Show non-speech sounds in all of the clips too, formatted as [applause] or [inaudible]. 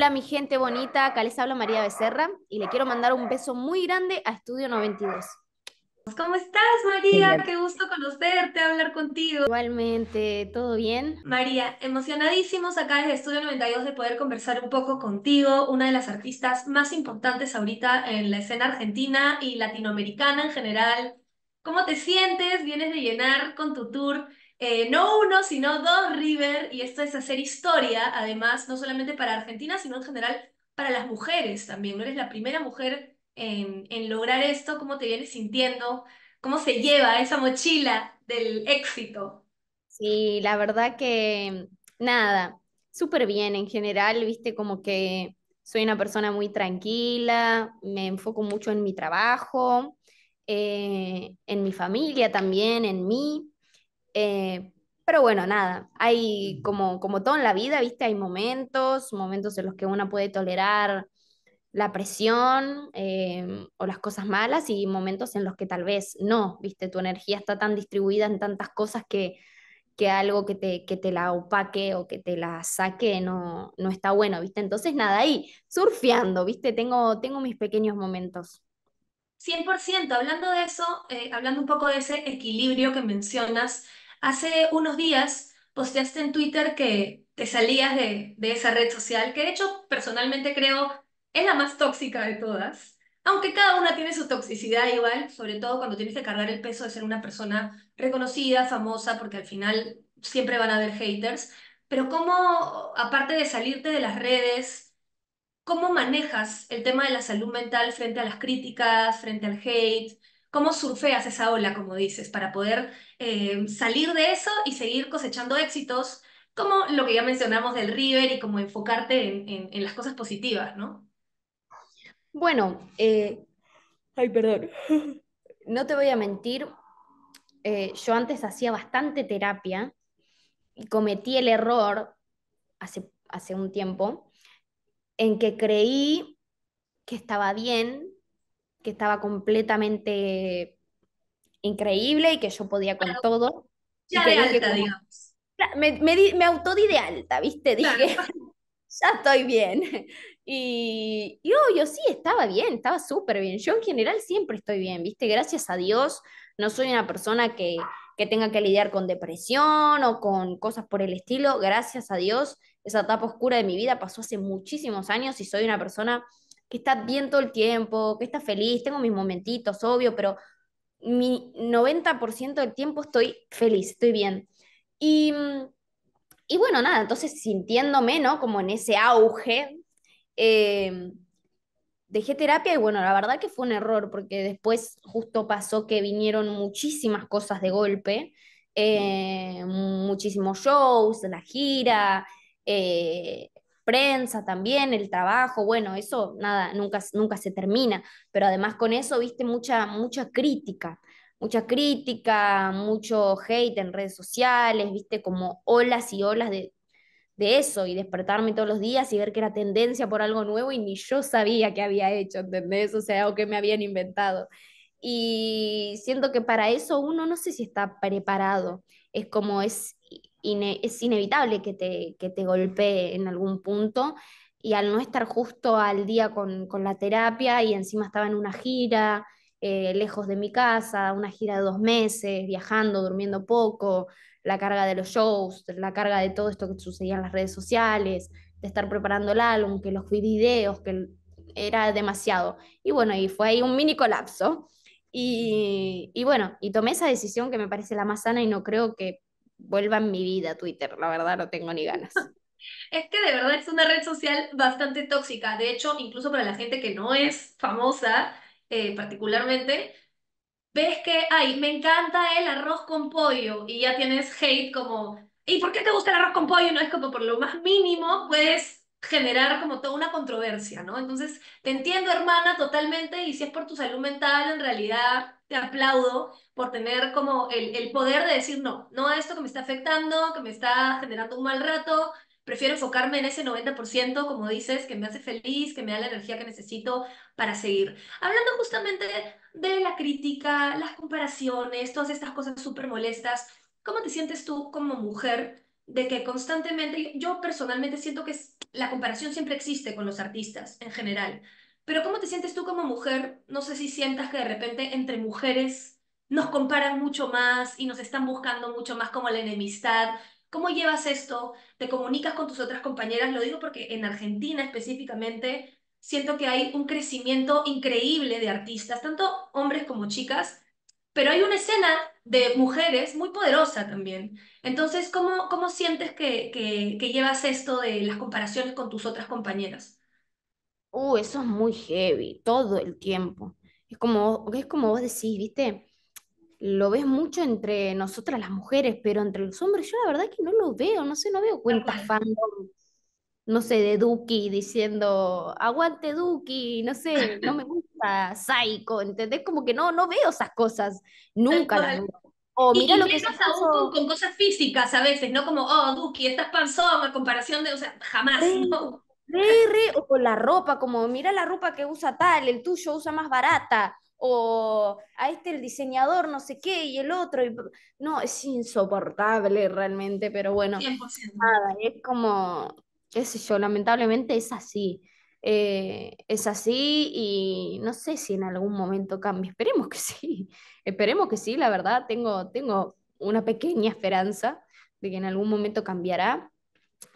Hola mi gente bonita, acá les habla María Becerra y le quiero mandar un beso muy grande a Estudio 92. ¿Cómo estás, María? Qué gusto conocerte, hablar contigo. Igualmente, ¿todo bien? María, emocionadísimos acá desde Estudio 92 de poder conversar un poco contigo, una de las artistas más importantes ahorita en la escena argentina y latinoamericana en general. ¿Cómo te sientes? Vienes de llenar con tu tour eh, no uno, sino dos River, y esto es hacer historia, además, no solamente para Argentina, sino en general para las mujeres también. No eres la primera mujer en, lograr esto, cómo te vienes sintiendo, cómo se lleva esa mochila del éxito. Sí, la verdad que nada, súper bien en general, viste, como que soy una persona muy tranquila, me enfoco mucho en mi trabajo, eh, en mi familia también, en mí. Eh, pero bueno, nada, hay como, como todo en la vida, ¿viste? Hay momentos, momentos en los que uno puede tolerar la presión eh, o las cosas malas y momentos en los que tal vez no, ¿viste? Tu energía está tan distribuida en tantas cosas que, que algo que te, que te la opaque o que te la saque no, no está bueno, ¿viste? Entonces, nada, ahí, surfeando, ¿viste? Tengo, tengo mis pequeños momentos. 100%, hablando de eso, eh, hablando un poco de ese equilibrio que mencionas, hace unos días posteaste en Twitter que te salías de, de esa red social, que de hecho personalmente creo es la más tóxica de todas, aunque cada una tiene su toxicidad igual, sobre todo cuando tienes que cargar el peso de ser una persona reconocida, famosa, porque al final siempre van a haber haters, pero cómo, aparte de salirte de las redes, ¿Cómo manejas el tema de la salud mental frente a las críticas, frente al hate? ¿Cómo surfeas esa ola, como dices, para poder eh, salir de eso y seguir cosechando éxitos, como lo que ya mencionamos del River y como enfocarte en, las cosas positivas, ¿no? Bueno, eh, ay, perdón, no te voy a mentir, eh, yo antes hacía bastante terapia y cometí el error hace, hace un tiempo en que creí que estaba bien, que estaba completamente increíble y que yo podía con todo. Me, me, de alta, ¿viste? Dije, [laughs] ya estoy bien. [laughs] Y, yo yo sí, estaba bien, estaba súper bien. Yo en general siempre estoy bien, ¿viste? Gracias a Dios, no soy una persona que, que tenga que lidiar con depresión o con cosas por el estilo. Gracias a Dios, esa etapa oscura de mi vida pasó hace muchísimos años y soy una persona que está bien todo el tiempo, que está feliz, tengo mis momentitos, obvio, pero mi 90% del tiempo estoy feliz, estoy bien. Y, bueno, nada, entonces sintiéndome, ¿no? Como en ese auge, em, dejé terapia y bueno, la verdad que fue un error, porque después justo pasó que vinieron muchísimas cosas de golpe, eh, muchísimos shows, la gira, eh, prensa también, el trabajo, bueno, eso nada, nunca, nunca se termina, pero además con eso, viste, mucha, mucha crítica, mucha crítica, mucho hate en redes sociales, viste, como olas y olas de, eso y despertarme todos los días y ver que era tendencia por algo nuevo y ni yo sabía que había hecho, ¿entendés? O sea, o que me habían inventado. Y siento que para eso uno no sé si está preparado. Es como es es inevitable que te, te golpee en algún punto y al no estar justo al día con, la terapia y encima estaba en una gira, eh, lejos de mi casa, una gira de dos meses, viajando, durmiendo poco, la carga de los shows, la carga de todo esto que sucedía en las redes sociales, de estar preparando el álbum, que los videos, que era demasiado. Y bueno, y fue ahí un mini colapso. Y, y bueno, y tomé esa decisión que me parece la más sana y no creo que vuelva mi vida Twitter, la verdad no tengo ni ganas. [laughs] Es que de verdad es una red social bastante tóxica. De hecho, incluso para la gente que no es famosa, eh, particularmente, ves que, ay, me encanta el arroz con pollo y ya tienes hate como, ¿y por qué te gusta el arroz con pollo? No es como por lo más mínimo, pues generar como toda una controversia, ¿no? Entonces, te entiendo, hermana, totalmente, y si es por tu salud mental, en realidad te aplaudo por tener como el, el poder de decir, no, no a esto que me está afectando, que me está generando un mal rato, prefiero enfocarme en ese 90%, como dices, que me hace feliz, que me da la energía que necesito para seguir. Hablando justamente de la crítica, las comparaciones, todas estas cosas súper molestas, ¿cómo te sientes tú como mujer de que constantemente, yo personalmente siento que es la comparación siempre existe con los artistas en general, pero ¿cómo te sientes tú como mujer? No sé si sientas que de repente entre mujeres nos comparan mucho más y nos están buscando mucho más como la enemistad. ¿Cómo llevas esto? ¿Te comunicas con tus otras compañeras? Lo digo porque en Argentina específicamente siento que hay un crecimiento increíble de artistas, tanto hombres como chicas, pero hay una escena de mujeres muy poderosa también. Entonces, ¿cómo, cómo sientes que, que, llevas esto de las comparaciones con tus otras compañeras? Uh, eso es muy heavy, todo el tiempo. Es como, es como vos decís, ¿viste? Lo ves mucho entre nosotras las mujeres, pero entre los hombres yo la verdad es que no lo veo, no sé, no veo cuentas fandom no sé, de Duki diciendo, aguante Duki, no sé, no me gusta Psycho, ¿entendés? Como que no, no veo esas cosas, nunca las veo. O mira lo que aún con, cosas físicas a veces, no como, oh, Duki, estás panzón a comparación de, o sea, jamás, no. o con la ropa, como mira la ropa que usa tal, el tuyo usa más barata, o a este el diseñador no sé qué y el otro. Y... No, es insoportable realmente, pero bueno, nada, es como yo, lamentablemente es así. Eh, es así y no sé si en algún momento cambie. Esperemos que [laughs] sí, esperemos que sí, la verdad, tengo, tengo una pequeña esperanza de que en algún momento cambiará.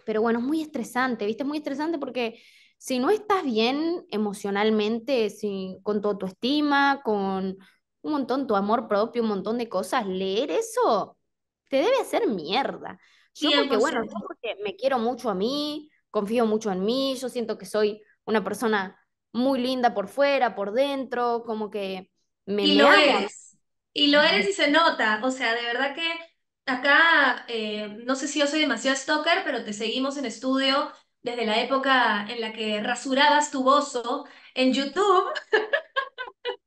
Pero bueno, es muy estresante, ¿viste? Es muy estresante porque si no estás bien emocionalmente, si, con tu estima con un montón tu amor propio, un montón de cosas, leer eso te debe hacer mierda. Yo porque, bueno, porque me quiero mucho a mí, confío mucho en mí, yo siento que soy una persona muy linda por fuera, por dentro, como que me... Y lo eres, y lo eres y se nota, o sea, de verdad que acá, eh, no sé si yo soy demasiado stalker, pero te seguimos en estudio desde la época en la que rasurabas tu bozo en YouTube. [laughs]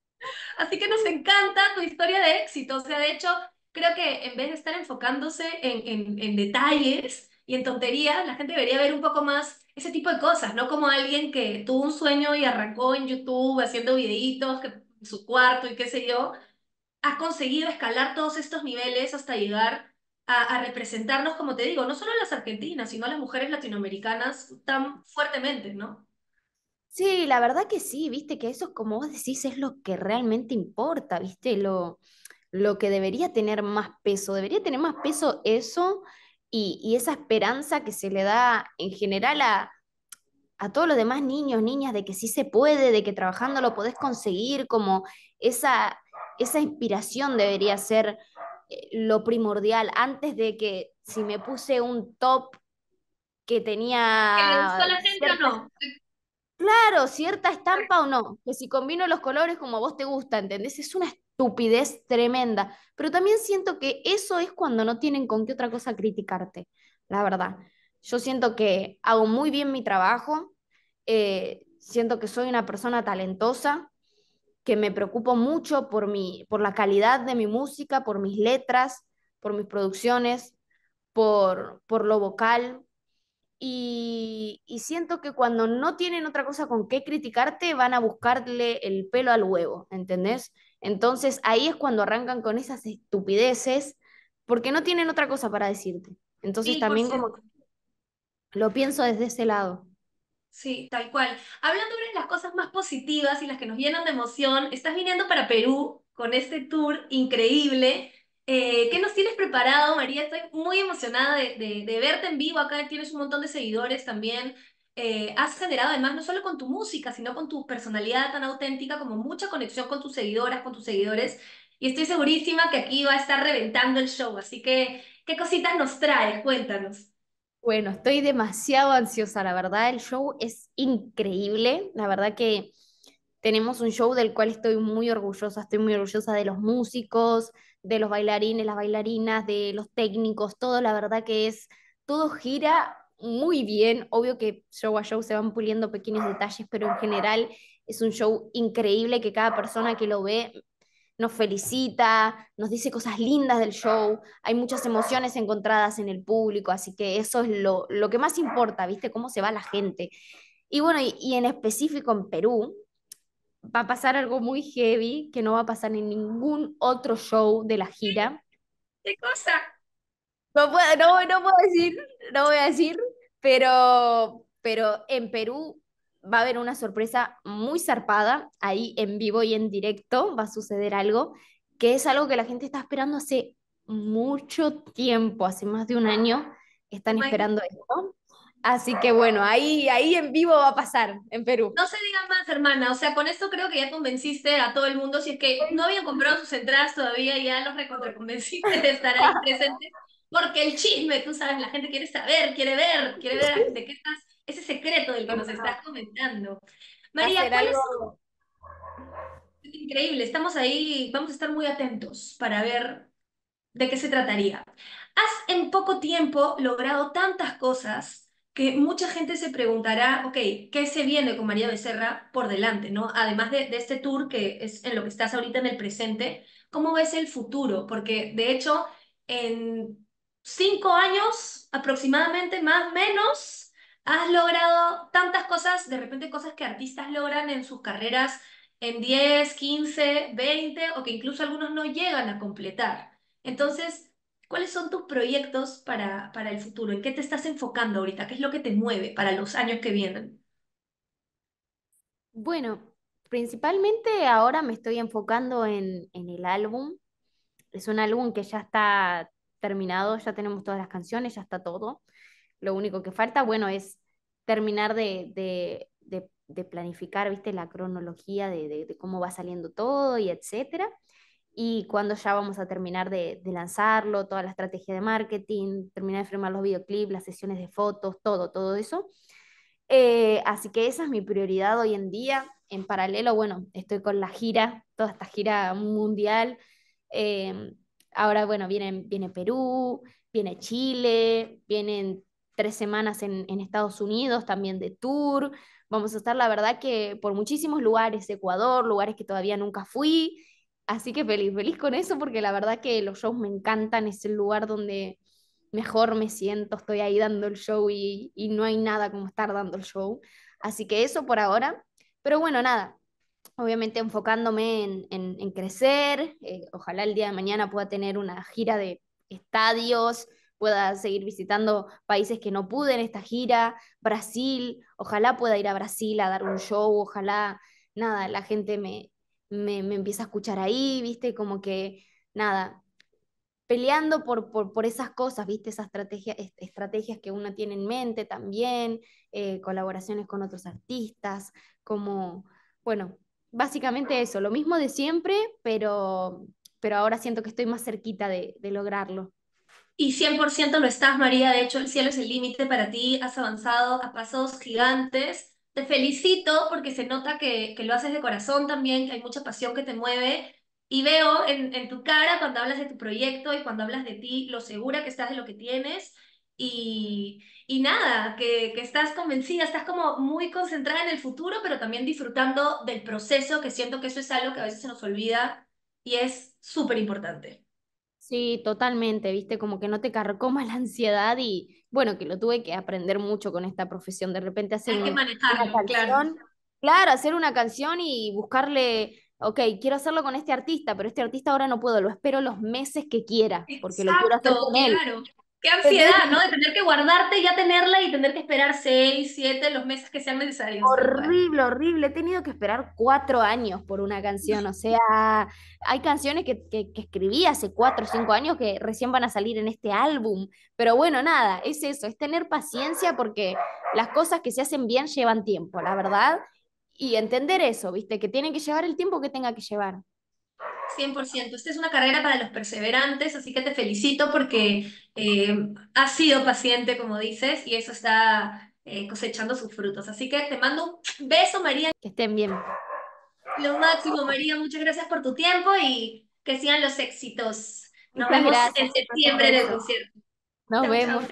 Así que nos encanta tu historia de éxito. O sea, de hecho, creo que en vez de estar enfocándose en, en, en detalles y en tonterías, la gente debería ver un poco más ese tipo de cosas, no como alguien que tuvo un sueño y arrancó en YouTube haciendo videitos que, en su cuarto y qué sé yo, ha conseguido escalar todos estos niveles hasta llegar a, a, representarnos, como te digo, no solo a las argentinas, sino a las mujeres latinoamericanas tan fuertemente, ¿no? Sí, la verdad que sí, viste, que eso, como vos decís, es lo que realmente importa, viste, lo, lo que debería tener más peso. Debería tener más peso eso y, esa esperanza que se le da en general a, a todos los demás niños, niñas, de que sí se puede, de que trabajando lo podés conseguir, como esa, esa inspiración debería ser eh, lo primordial antes de que si me puse un top que tenía... Que la gente o no. Claro, cierta estampa o no, que si combino los colores como a vos te gusta, ¿entendés? Es una estupidez tremenda. Pero también siento que eso es cuando no tienen con qué otra cosa criticarte, la verdad. Yo siento que hago muy bien mi trabajo, eh, siento que soy una persona talentosa, que me preocupo mucho por, mi, por la calidad de mi música, por mis letras, por mis producciones, por, por lo vocal, y, siento que cuando no tienen otra cosa con qué criticarte, van a buscarle el pelo al huevo, ¿entendés? Entonces ahí es cuando arrancan con esas estupideces, porque no tienen otra cosa para decirte. Entonces también como lo pienso desde ese lado. Sí, tal cual. Hablando de las cosas más positivas y las que nos llenan de emoción, estás viniendo para Perú con este tour increíble eh, ¿Qué nos tienes preparado, María? Estoy muy emocionada de, verte en vivo. Acá tienes un montón de seguidores también. Eh, has generado además no solo con tu música, sino con tu personalidad tan auténtica, como mucha conexión con tus seguidoras, con tus seguidores. Y estoy segurísima que aquí va a estar reventando el show. Así que, ¿qué cositas nos traes? Cuéntanos. Bueno, estoy demasiado ansiosa, la verdad. El show es increíble. La verdad que tenemos un show del cual estoy muy orgullosa. Estoy muy orgullosa de los músicos, de los bailarines, las bailarinas, de los técnicos, todo, la verdad que es, todo gira muy bien. Obvio que show a show se van puliendo pequeños detalles, pero en general es un show increíble que cada persona que lo ve nos felicita, nos dice cosas lindas del show, hay muchas emociones encontradas en el público, así que eso es lo, que más importa, ¿viste? Cómo se va la gente. Y bueno, y en específico en Perú, va a pasar algo muy heavy que no va a pasar en ningún otro show de la gira. ¿Qué cosa? No puedo, no, no puedo decir, no voy a decir, pero, pero en Perú va a haber una sorpresa muy zarpada, ahí en vivo y en directo va a suceder algo, que es algo que la gente está esperando hace mucho tiempo, hace más de un año, están esperando esto. Así que bueno, ahí, ahí en vivo va a pasar en Perú. No se digan más, hermana. O sea, con esto creo que ya convenciste a todo el mundo. Si es que no habían comprado sus entradas todavía, ya los convenciste de estar ahí [laughs] presentes, Porque el chisme, tú sabes, la gente quiere saber, quiere ver, quiere ver de qué estás, ese secreto del que nos estás comentando. María, ¿cuál es? Increíble, estamos ahí, vamos a estar muy atentos para ver de qué se trataría. Has en poco tiempo logrado tantas cosas que mucha gente se preguntará, ok, ¿qué se viene con María Becerra por delante? ¿no? Además de, de, este tour que es en lo que estás ahorita en el presente, ¿cómo ves el futuro? Porque de hecho, en cinco años aproximadamente, más o menos, has logrado tantas cosas, de repente cosas que artistas logran en sus carreras en 10, 15, 20 o que incluso algunos no llegan a completar. Entonces, ¿Cuáles son tus proyectos para, para el futuro? ¿En qué te estás enfocando ahorita? ¿Qué es lo que te mueve para los años que vienen? Bueno, principalmente ahora me estoy enfocando en, en el álbum. Es un álbum que ya está terminado, ya tenemos todas las canciones, ya está todo. Lo único que falta, bueno, es terminar de, de, de, de planificar, viste, la cronología de, cómo va saliendo todo y etcétera y cuándo ya vamos a terminar de, lanzarlo, toda la estrategia de marketing, terminar de firmar los videoclips, las sesiones de fotos, todo, todo eso. Eh, así que esa es mi prioridad hoy en día. En paralelo, bueno, estoy con la gira, toda esta gira mundial. Eh, ahora, bueno, viene, viene Perú, viene Chile, vienen tres semanas en, en, Estados Unidos, también de tour. Vamos a estar, la verdad, que por muchísimos lugares, Ecuador, lugares que todavía nunca fui. Así que feliz, feliz con eso, porque la verdad que los shows me encantan, es el lugar donde mejor me siento, estoy ahí dando el show y, no hay nada como estar dando el show. Así que eso por ahora. Pero bueno, nada, obviamente enfocándome en, en, crecer, eh, ojalá el día de mañana pueda tener una gira de estadios, pueda seguir visitando países que no pude en esta gira, Brasil, ojalá pueda ir a Brasil a dar un show, ojalá, nada, la gente me, me, empieza a escuchar ahí, ¿viste? Como que, nada, peleando por, por, esas cosas, ¿viste? Esas estrategia, estrategias que uno tiene en mente también, eh, colaboraciones con otros artistas, como, bueno, básicamente eso, lo mismo de siempre, pero, pero ahora siento que estoy más cerquita de, de lograrlo. Y 100% lo estás, María. De hecho, el cielo es el límite para ti. Has avanzado a pasos gigantes te felicito porque se nota que, que lo haces de corazón también, que hay mucha pasión que te mueve. Y veo en, en tu cara cuando hablas de tu proyecto y cuando hablas de ti, lo segura que estás de lo que tienes. Y, y, nada, que, que, estás convencida, estás como muy concentrada en el futuro, pero también disfrutando del proceso, que siento que eso es algo que a veces se nos olvida y es súper importante. Sí, totalmente, viste, como que no te carcoma la ansiedad y, bueno, que lo tuve que aprender mucho con esta profesión, de repente hacer canción, claro. hacer una canción y buscarle ok, quiero hacerlo con este artista, pero este artista ahora no puedo, lo espero los meses que quiera, porque lo quiero hacer con él ansiedad, ¿no? De tener que guardarte, ya tenerla y tener que esperar seis, siete, los meses que sean necesarios. Horrible, horrible. He tenido que esperar cuatro años por una canción. O sea, hay canciones que, que escribí hace cuatro o cinco años que recién van a salir en este álbum. Pero bueno, nada, es eso, es tener paciencia porque las cosas que se hacen bien llevan tiempo, la verdad. Y entender eso, ¿viste? Que tiene que llevar el tiempo que tenga que llevar. 100%. Esta es una carrera para los perseverantes, así que te felicito porque eh, has sido paciente, como dices, y eso está eh, cosechando sus frutos. Así que te mando un beso, María. Que estén bien. Lo máximo, María. Muchas gracias por tu tiempo y que sigan los éxitos. Nos vemos en septiembre Nos vemos.